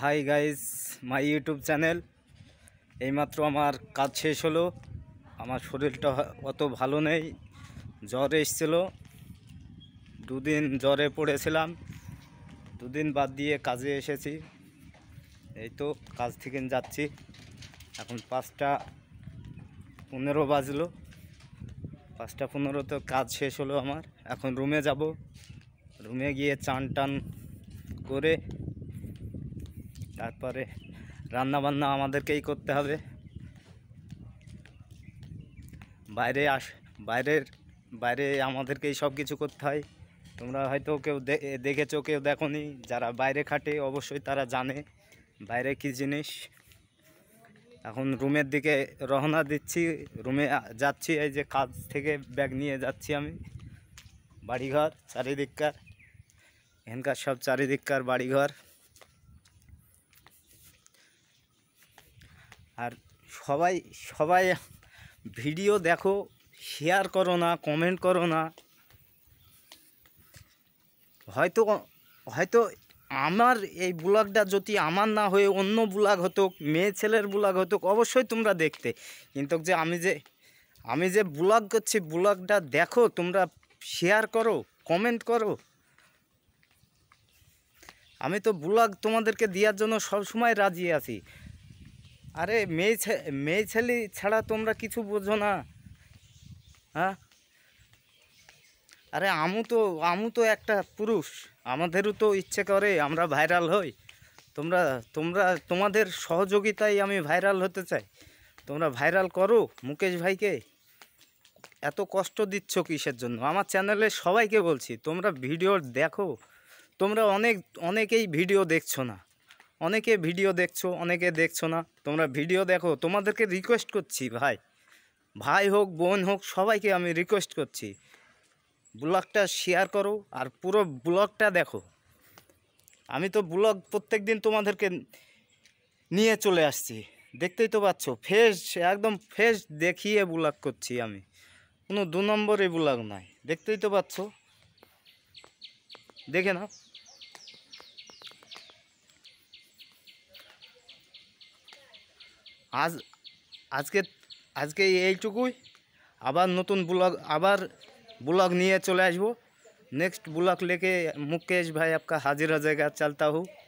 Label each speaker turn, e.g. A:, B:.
A: high guys my YouTube channel এইমাত্র আমার কাজ শেষ হলো আমার শরীরটা অত ভালো নেই জ্বর এসছিল দুদিন জ্বরে পড়েছিলাম দুদিন বাদ দিয়ে কাজে এসেছি এই তো কাজ থেকে যাচ্ছি এখন পাঁচটা পনেরো বাজলো পাঁচটা পনেরো তো কাজ শেষ হলো আমার এখন রুমে যাব রুমে গিয়ে চান টান করে তারপরে রান্না বান্না আমাদেরকেই করতে হবে বাইরে আস বাইরের বাইরে আমাদেরকেই সব কিছু করতে হয় তোমরা হয়তো কেউ দেখেছো কেউ দেখো যারা বাইরে খাটে অবশ্যই তারা জানে বাইরে কি জিনিস এখন রুমের দিকে রহনা দিচ্ছি রুমে যাচ্ছি এই যে কাজ থেকে ব্যাগ নিয়ে যাচ্ছি আমি বাড়িঘর চারিদিককার এখানকার সব চারিদিককার বাড়িঘর আর সবাই সবাই ভিডিও দেখো শেয়ার করো না কমেন্ট করো না হয়তো হয়তো আমার এই ব্লগটা যদি আমার না হয়ে অন্য ব্লগ হতো মেয়ে ছেলের ব্লগ হতো অবশ্যই তোমরা দেখতে কিন্তু যে আমি যে আমি যে ব্লগ করছি ব্লগটা দেখো তোমরা শেয়ার করো কমেন্ট করো আমি তো ব্লগ তোমাদেরকে দেওয়ার জন্য সবসময় রাজি আছি আরে মেয়ে মেয়ে ছেলে ছাড়া তোমরা কিছু বোঝো না হ্যাঁ আরে আমু তো আমু তো একটা পুরুষ আমাদেরও তো ইচ্ছে করে আমরা ভাইরাল হই তোমরা তোমরা তোমাদের সহযোগিতায় আমি ভাইরাল হতে চাই তোমরা ভাইরাল করো মুকেশ ভাইকে এত কষ্ট দিচ্ছ কিসের জন্য আমার চ্যানেলে সবাইকে বলছি তোমরা ভিডিও দেখো তোমরা অনেক অনেকেই ভিডিও দেখছো না অনেকে ভিডিও দেখছো অনেকে দেখছো না তোমরা ভিডিও দেখো তোমাদেরকে রিকোয়েস্ট করছি ভাই ভাই হোক বোন হোক সবাইকে আমি রিকোয়েস্ট করছি ব্লগটা শেয়ার করো আর পুরো ব্লগটা দেখো আমি তো ব্লগ প্রত্যেক দিন তোমাদেরকে নিয়ে চলে আসছি দেখতেই তো পাচ্ছ ফেস একদম ফেস দেখিয়ে ব্লগ করছি আমি কোনো দু নম্বরে ব্লগ নাই দেখতেই তো পাচ্ছ দেখে নাও আজ আজকে আজকে এইটুকুই আবার নতুন ব্লগ আবার ব্লগ নিয়ে চলে আসবো নেক্সট ব্লগ লেকে মুকেশ ভাই আপনার হাজির हो চালতা হোক